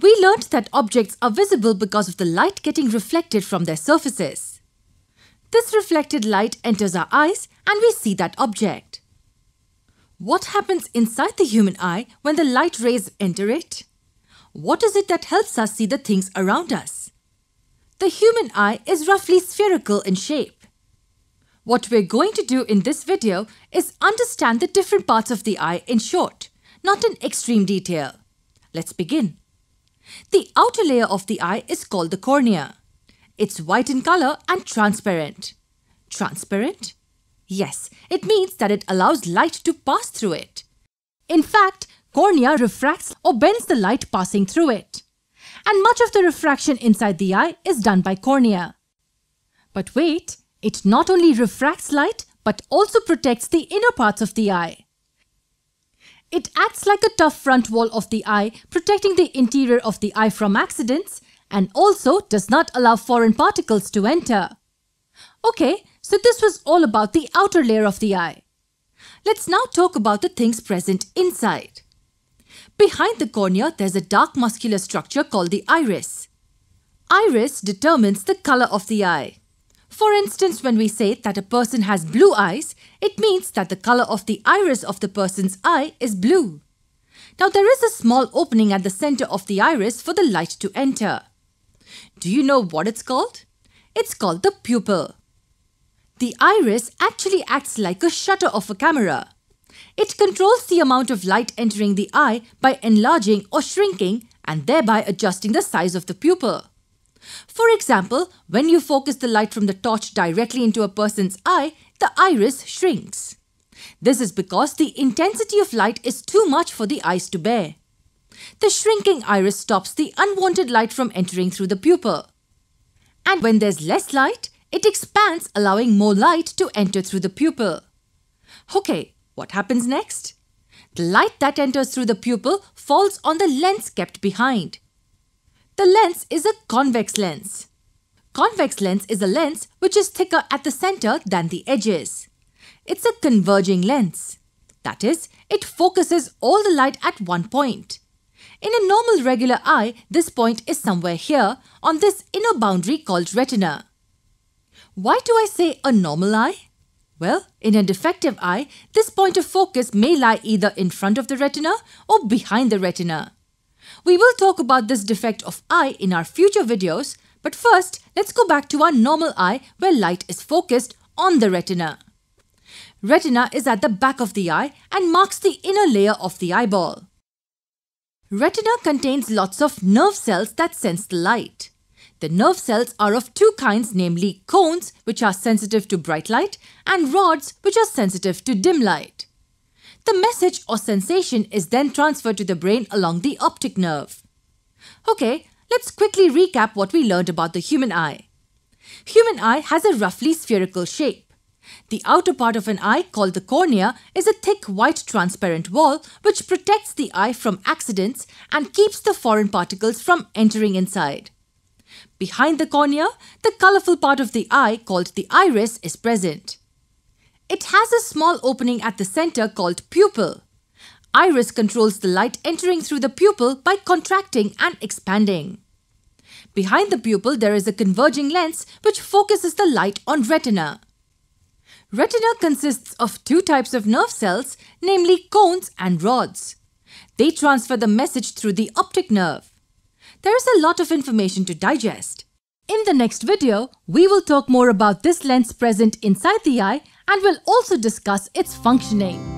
we learned that objects are visible because of the light getting reflected from their surfaces. This reflected light enters our eyes and we see that object. What happens inside the human eye when the light rays enter it? What is it that helps us see the things around us? The human eye is roughly spherical in shape. What we're going to do in this video is understand the different parts of the eye in short, not in extreme detail. Let's begin. The outer layer of the eye is called the cornea. It's white in color and transparent. Transparent? Yes, it means that it allows light to pass through it. In fact, cornea refracts or bends the light passing through it. And much of the refraction inside the eye is done by cornea. But wait, it not only refracts light but also protects the inner parts of the eye. It acts like a tough front wall of the eye, protecting the interior of the eye from accidents and also does not allow foreign particles to enter. Okay, so this was all about the outer layer of the eye. Let's now talk about the things present inside. Behind the cornea, there's a dark muscular structure called the iris. Iris determines the color of the eye. For instance, when we say that a person has blue eyes, it means that the color of the iris of the person's eye is blue. Now there is a small opening at the center of the iris for the light to enter. Do you know what it's called? It's called the pupil. The iris actually acts like a shutter of a camera. It controls the amount of light entering the eye by enlarging or shrinking and thereby adjusting the size of the pupil. For example, when you focus the light from the torch directly into a person's eye, the iris shrinks. This is because the intensity of light is too much for the eyes to bear. The shrinking iris stops the unwanted light from entering through the pupil. And when there's less light, it expands allowing more light to enter through the pupil. Okay, what happens next? The light that enters through the pupil falls on the lens kept behind. The lens is a convex lens. Convex lens is a lens which is thicker at the center than the edges. It's a converging lens. That is, it focuses all the light at one point. In a normal regular eye, this point is somewhere here on this inner boundary called retina. Why do I say a normal eye? Well, in a defective eye, this point of focus may lie either in front of the retina or behind the retina. We will talk about this defect of eye in our future videos, but first let's go back to our normal eye where light is focused on the retina. Retina is at the back of the eye and marks the inner layer of the eyeball. Retina contains lots of nerve cells that sense the light. The nerve cells are of two kinds namely cones which are sensitive to bright light and rods which are sensitive to dim light. The message or sensation is then transferred to the brain along the optic nerve. Okay, let's quickly recap what we learned about the human eye. Human eye has a roughly spherical shape. The outer part of an eye, called the cornea, is a thick white transparent wall which protects the eye from accidents and keeps the foreign particles from entering inside. Behind the cornea, the colorful part of the eye, called the iris, is present. It has a small opening at the center called pupil. Iris controls the light entering through the pupil by contracting and expanding. Behind the pupil there is a converging lens which focuses the light on retina. Retina consists of two types of nerve cells, namely cones and rods. They transfer the message through the optic nerve. There is a lot of information to digest. In the next video, we will talk more about this lens present inside the eye and we'll also discuss its functioning.